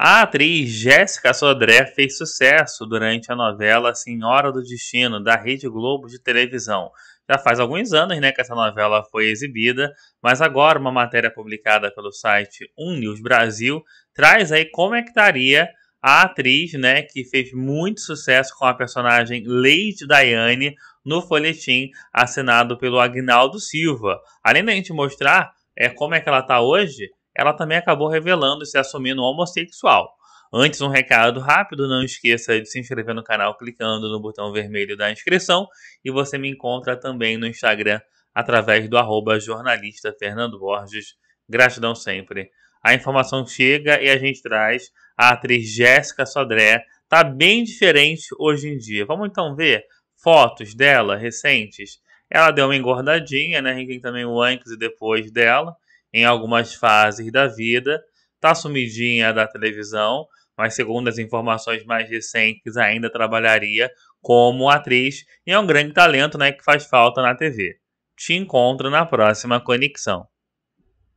A atriz Jéssica Sodré fez sucesso durante a novela Senhora do Destino, da Rede Globo de televisão. Já faz alguns anos né, que essa novela foi exibida, mas agora uma matéria publicada pelo site Unius Brasil traz aí como é que estaria a atriz né, que fez muito sucesso com a personagem Lady Diane no folhetim assinado pelo Agnaldo Silva. Além da gente mostrar é, como é que ela está hoje, ela também acabou revelando e se assumindo homossexual. Antes, um recado rápido: não esqueça de se inscrever no canal clicando no botão vermelho da inscrição. E você me encontra também no Instagram através do arroba jornalista Fernando Borges. Gratidão sempre. A informação chega e a gente traz a atriz Jéssica Sodré. Tá bem diferente hoje em dia. Vamos então ver fotos dela recentes. Ela deu uma engordadinha, né? A gente tem também o antes e depois dela em algumas fases da vida, está sumidinha da televisão, mas segundo as informações mais recentes, ainda trabalharia como atriz e é um grande talento né, que faz falta na TV. Te encontro na próxima conexão.